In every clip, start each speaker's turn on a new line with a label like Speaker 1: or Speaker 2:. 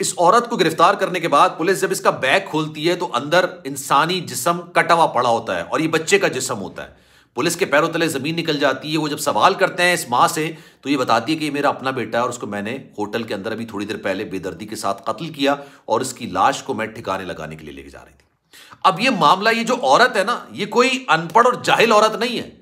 Speaker 1: इस औरत को गिरफ्तार करने के बाद पुलिस जब इसका बैग खोलती है तो अंदर इंसानी जिसम कटवा पड़ा होता है और ये बच्चे का जिसम होता है पुलिस के पैरों तले ज़मीन निकल जाती है वो जब सवाल करते हैं इस माँ से तो ये बताती है कि ये मेरा अपना बेटा है और उसको मैंने होटल के अंदर अभी थोड़ी देर पहले बेदर्दी के साथ कत्ल किया और इसकी लाश को मैं ठिकाने लगाने के लिए लेके जा रही थी अब ये मामला ये जो औरत है ना ये कोई अनपढ़ और जाहिल औरत नहीं है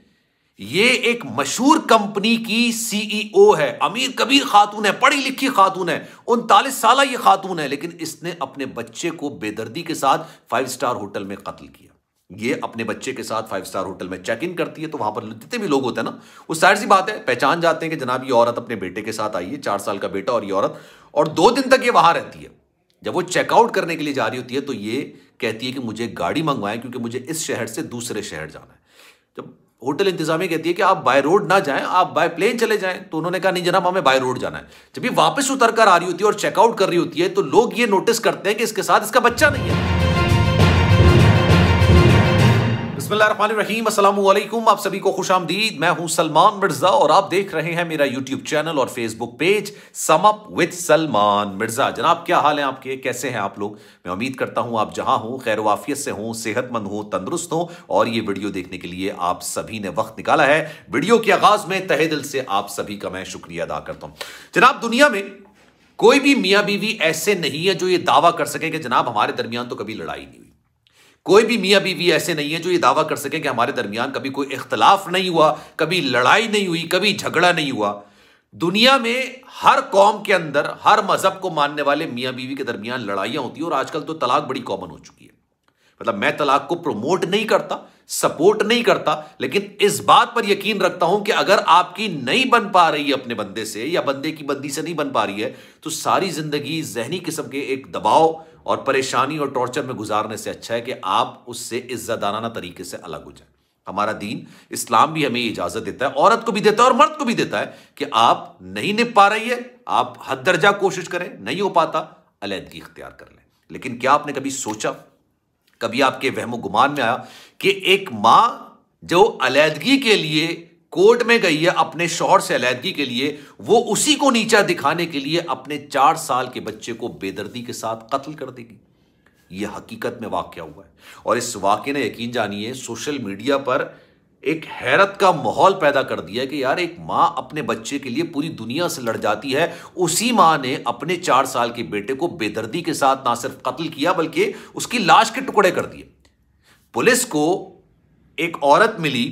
Speaker 1: ये एक मशहूर कंपनी की सीईओ e है अमीर कबीर खातून है पढ़ी लिखी खातून है उनतालीस साल ये खातून है लेकिन इसने अपने बच्चे को बेदर्दी के साथ फाइव स्टार होटल में कत्ल किया ये अपने बच्चे के साथ फाइव स्टार होटल में चेक इन करती है तो वहां पर जितने भी लोग होते हैं ना वो साइड सी बात है पहचान जाते हैं कि जनाब ये औरत अपने बेटे के साथ आई है चार साल का बेटा और ये औरत और दो दिन तक ये वहां रहती है जब वो चेकआउट करने के लिए जा रही होती है तो ये कहती है कि मुझे गाड़ी मंगवाएं क्योंकि मुझे इस शहर से दूसरे शहर जाना है होटल इंतजामिया कहती है कि आप बाय रोड ना जाएं आप बाय प्लेन चले जाएं तो उन्होंने कहा नहीं जनाब हमें बाय रोड जाना है जब ये वापस उतर कर आ रही होती है और चेकआउट कर रही होती है तो लोग ये नोटिस करते हैं कि इसके साथ इसका बच्चा नहीं है आप सभी को खुश आमदीद मैं हूं सलमान मिर्जा और आप देख रहे हैं मेरा यूट्यूब चैनल और Facebook page sum up with Salman Mirza जनाब क्या हाल है आपके कैसे हैं आप लोग मैं उम्मीद करता हूं आप जहां हों खैर वाफियत से हों सेहतमंद हों तंदुरुस्त हों और ये वीडियो देखने के लिए आप सभी ने वक्त निकाला है वीडियो के आगाज में तहे दिल से आप सभी का मैं शुक्रिया अदा करता हूं जनाब दुनिया में कोई भी मियाँ बीवी ऐसे नहीं है जो ये दावा कर सके कि जनाब हमारे दरमियान तो कभी लड़ाई नहीं हुई कोई भी मियाँ बीवी ऐसे नहीं है जो ये दावा कर सके कि हमारे दरमियान कभी कोई इख्तलाफ नहीं हुआ कभी लड़ाई नहीं हुई कभी झगड़ा नहीं हुआ दुनिया में हर कौम के अंदर हर मजहब को मानने वाले मियाँ बीवी के दरमियान लड़ाइयाँ होती हैं और आजकल तो तलाक बड़ी कॉमन हो चुकी है मतलब मैं तलाक को प्रमोट नहीं करता सपोर्ट नहीं करता लेकिन इस बात पर यकीन रखता हूं कि अगर आपकी नहीं बन पा रही है अपने बंदे से या बंदे की बंदी से नहीं बन पा रही है तो सारी जिंदगी जहनी किस्म के एक दबाव और परेशानी और टॉर्चर में गुजारने से अच्छा है कि आप उससे इज्जतदाना तरीके से अलग हो जाए हमारा दीन इस्लाम भी हमें इजाजत देता है औरत को भी देता है और मर्द को भी देता है कि आप नहीं निप पा रही है आप हद दर्जा कोशिश करें नहीं हो पाता अलहदगी इख्तियार कर लें लेकिन क्या आपने कभी सोचा कभी आपके वहमो गुमान में आया कि एक माँ जो अलीहदगी के लिए कोर्ट में गई है अपने शोहर से अलहदगी के लिए वो उसी को नीचा दिखाने के लिए अपने चार साल के बच्चे को बेदर्दी के साथ कत्ल कर देगी ये हकीकत में वाक्य हुआ है और इस वाक्य ने यकीन जानिए सोशल मीडिया पर एक हैरत का माहौल पैदा कर दिया कि यार एक माँ अपने बच्चे के लिए पूरी दुनिया से लड़ जाती है उसी माँ ने अपने चार साल के बेटे को बेदर्दी के साथ ना सिर्फ कत्ल किया बल्कि उसकी लाश के टुकड़े कर दिए पुलिस को एक औरत मिली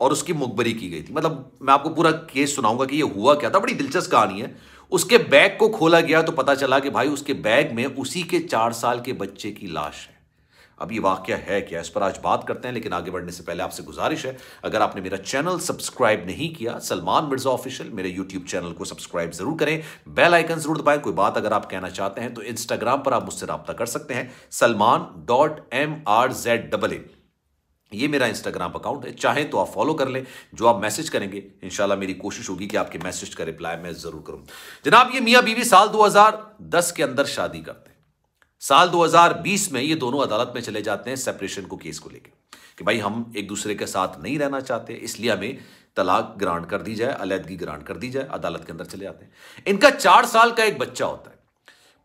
Speaker 1: और उसकी मुखबरी की गई थी मतलब मैं आपको पूरा केस सुनाऊंगा कि ये हुआ क्या था बड़ी दिलचस्प कहानी है उसके बैग को खोला गया तो पता चला कि भाई उसके बैग में उसी के चार साल के बच्चे की लाश है अब ये वाक्य है क्या इस पर आज बात करते हैं लेकिन आगे बढ़ने से पहले आपसे गुजारिश है अगर आपने मेरा चैनल सब्सक्राइब नहीं किया सलमान मिर्जा ऑफिशियल मेरे यूट्यूब चैनल को सब्सक्राइब जरूर करें बेल आइकन जरूर दबाएं कोई बात अगर आप कहना चाहते हैं तो इंस्टाग्राम पर आप मुझसे रब्ता कर सकते हैं Salman dot M R Z double A ये मेरा इंस्टाग्राम अकाउंट है चाहे तो आप फॉलो कर लें जो आप मैसेज करेंगे इंशाल्लाह मेरी कोशिश होगी कि आपके मैसेज का रिप्लाई मैं जरूर करूं जनाब ये मियाँ बीवी साल 2010 के अंदर शादी करते हैं साल 2020 में ये दोनों अदालत में चले जाते हैं सेपरेशन को केस को लेकर कि भाई हम एक दूसरे के साथ नहीं रहना चाहते इसलिए हमें तलाक ग्रांट कर दी जाए अलीहदगी ग्रांट कर दी जाए अदालत के अंदर चले जाते हैं इनका चार साल का एक बच्चा होता है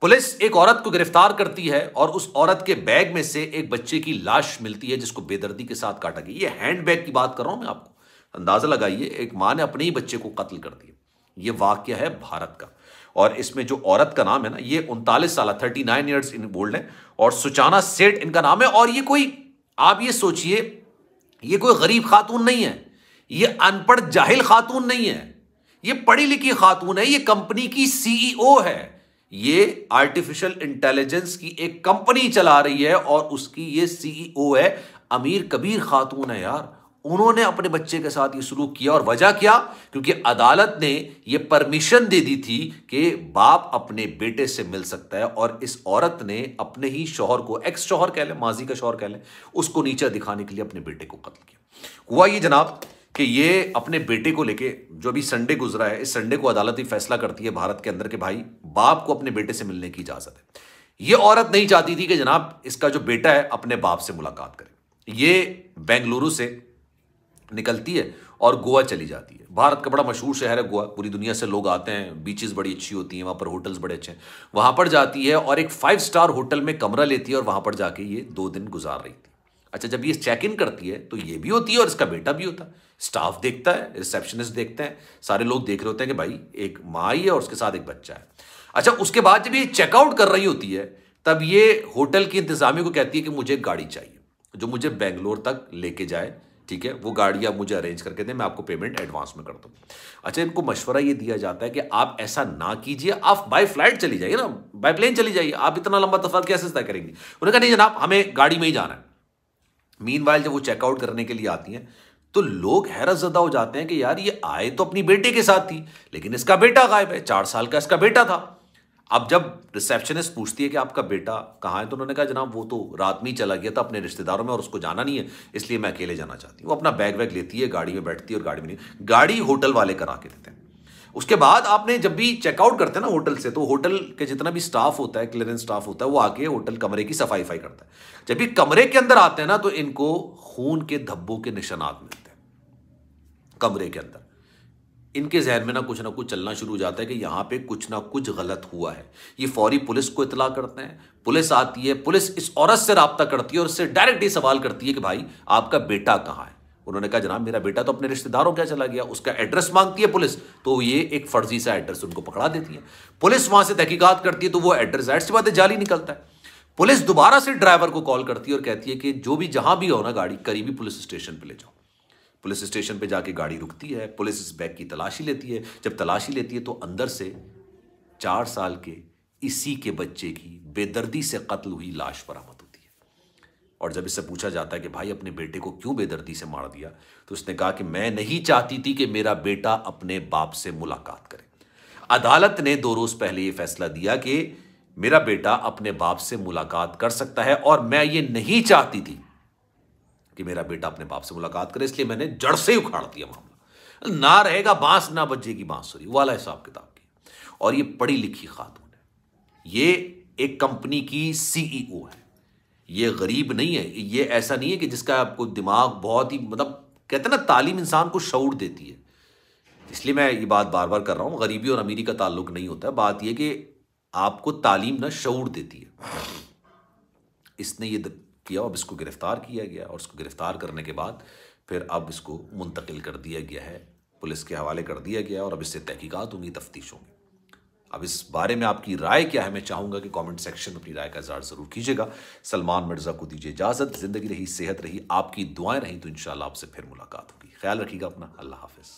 Speaker 1: पुलिस एक औरत को गिरफ्तार करती है और उस औरत के बैग में से एक बच्चे की लाश मिलती है जिसको बेदर्दी के साथ काटा गया ये हैंड बैग की बात कर रहा हूं मैं आपको अंदाजा लगाइए एक माँ ने अपने ही बच्चे को कत्ल कर दिया ये वाक्य है भारत का और इसमें जो औरत का नाम है ना ये उनतालीस साल thirty nine years in bold है और सुचाना सेठ इनका नाम है और ये कोई आप ये सोचिए ये कोई गरीब खातून नहीं है ये अनपढ़ जाहिल खातून नहीं है ये पढ़ी लिखी खातून है ये कंपनी की सीईओ e है ये आर्टिफिशियल इंटेलिजेंस की एक कंपनी चला रही है और उसकी ये सीईओ e है अमीर कबीर खातून है यार उन्होंने अपने बच्चे के साथ ये शुरू किया और वजह क्या क्योंकि अदालत ने ये परमिशन दे दी थी कि बाप अपने बेटे से मिल सकता है और इस औरत ने अपने ही शोहर को एक्स शोहर कह लें माजी का शोहर कह लें उसको नीचा दिखाने के लिए अपने बेटे को कत्ल किया हुआ ये जनाब कि ये अपने बेटे को लेके जो अभी संडे गुजरा है इस संडे को अदालत ही फैसला करती है भारत के अंदर के भाई बाप को अपने बेटे से मिलने की इजाजत है यह औरत नहीं चाहती थी कि जनाब इसका जो बेटा है अपने बाप से मुलाकात करे ये बेंगलुरु से निकलती है और गोवा चली जाती है भारत का बड़ा मशहूर शहर है गोवा पूरी दुनिया से लोग आते हैं बीचेस बड़ी अच्छी होती हैं वहाँ पर होटल्स बड़े अच्छे हैं वहाँ पर जाती है और एक फाइव स्टार होटल में कमरा लेती है और वहाँ पर जाके ये दो दिन गुजार रही थी अच्छा जब ये चेक इन करती है तो ये भी होती है और इसका बेटा भी होता है स्टाफ देखता है रिसेप्शनिस्ट देखते हैं सारे लोग देख रहे होते हैं कि भाई एक माँ ही है और उसके साथ एक बच्चा है अच्छा उसके बाद जब ये चेकआउट कर रही होती है तब ये होटल की इंतजामी को कहती है कि मुझे गाड़ी चाहिए जो मुझे बेंगलोर तक लेके जाए ठीक है वो गाड़ी आप मुझे अरेंज करके दें मैं आपको पेमेंट एडवांस में कर दूँ अच्छा इनको मशवरा ये दिया जाता है कि आप ऐसा ना कीजिए आप बाय फ्लाइट चली जाइए ना बाय प्लेन चली जाइए आप इतना लंबा तफर कैसे तय करेंगे उन्होंने कहा नहीं जनाब हमें गाड़ी में ही जाना है मीन जब वो चेकआउट करने के लिए आती हैं तो लोग हैरत ज़दा हो जाते हैं कि यार ये आए तो अपनी बेटे के साथ थी लेकिन इसका बेटा गायब है चार साल का इसका बेटा था अब जब रिसेप्शनिस्ट पूछती है कि आपका बेटा कहाँ है तो उन्होंने कहा जनाब वो तो रात में ही चला गया था अपने रिश्तेदारों में और उसको जाना नहीं है इसलिए मैं अकेले जाना चाहती हूँ वो अपना बैग वैग लेती है गाड़ी में बैठती है और गाड़ी में नहीं गाड़ी होटल वाले करा के देते हैं उसके बाद आपने जब भी चेकआउट करते हैं ना होटल से तो होटल के जितना भी स्टाफ होता है क्लियरेंस स्टाफ होता है वो आके होटल कमरे की सफाई फाई करता है जब भी कमरे के अंदर आते हैं ना तो इनको खून के धब्बों के निशानात मिलते हैं कमरे के अंदर इनके जहन में ना कुछ ना कुछ चलना शुरू हो जाता है कि यहाँ पे कुछ ना कुछ गलत हुआ है ये फौरी पुलिस को इतला करते हैं पुलिस आती है पुलिस इस औरत से रबता करती है और उससे डायरेक्ट ये सवाल करती है कि भाई आपका बेटा कहाँ है उन्होंने कहा जनाब मेरा बेटा तो अपने रिश्तेदारों क्या चला गया उसका एड्रेस मांगती है पुलिस तो ये एक फर्जी सा एड्रेस उनको पकड़ा देती है पुलिस वहां से तहकीकत करती है तो वो एड्रेस जाहिर सी बात है जाली निकलता है पुलिस दोबारा से ड्राइवर को कॉल करती है और कहती है कि जो भी जहां भी हो ना गाड़ी करीबी पुलिस स्टेशन पर ले जाओ पुलिस स्टेशन पे जाके गाड़ी रुकती है पुलिस इस बैग की तलाशी लेती है जब तलाशी लेती है तो अंदर से चार साल के इसी के बच्चे की बेदर्दी से कत्ल हुई लाश बरामद होती है और जब इससे पूछा जाता है कि भाई अपने बेटे को क्यों बेदर्दी से मार दिया तो उसने कहा कि मैं नहीं चाहती थी कि मेरा बेटा अपने बाप से मुलाकात करे अदालत ने दो रोज पहले ये फैसला दिया कि मेरा बेटा अपने बाप से मुलाकात कर सकता है और मैं ये नहीं चाहती थी कि मेरा बेटा अपने बाप से मुलाकात करे इसलिए मैंने जड़ से ही उखाड़ दिया मामला ना रहेगा बांस ना बजेगी बांसुरी वाला हिसाब किताब की और ये पढ़ी लिखी खातून है ये एक कंपनी की सीईओ e है ये गरीब नहीं है ये ऐसा नहीं है कि जिसका आपको दिमाग बहुत ही मतलब कहते हैं ना तालीम इंसान को शौर देती है इसलिए मैं ये बात बार बार कर रहा हूँ गरीबी और अमीरी का ताल्लुक नहीं होता है बात यह कि आपको तालीम ना शौर देती है इसने ये किया अब इसको गिरफ़्तार किया गया और इसको गिरफ़्तार करने के बाद फिर अब इसको मुंतकिल कर दिया गया है पुलिस के हवाले कर दिया गया और अब इससे तहकीकत होंगी तफ्तीश होंगी अब इस बारे में आपकी राय क्या है मैं चाहूँगा कि कमेंट सेक्शन में अपनी राय का इजहार ज़रूर कीजिएगा सलमान मिर्ज़ा को दीजिए इजाज़त ज़िंदगी रही सेहत रही आपकी दुआएं रहीं तो इन आपसे फिर मुलाकात होगी ख्याल रखिएगा अपना अल्लाह हाफिज़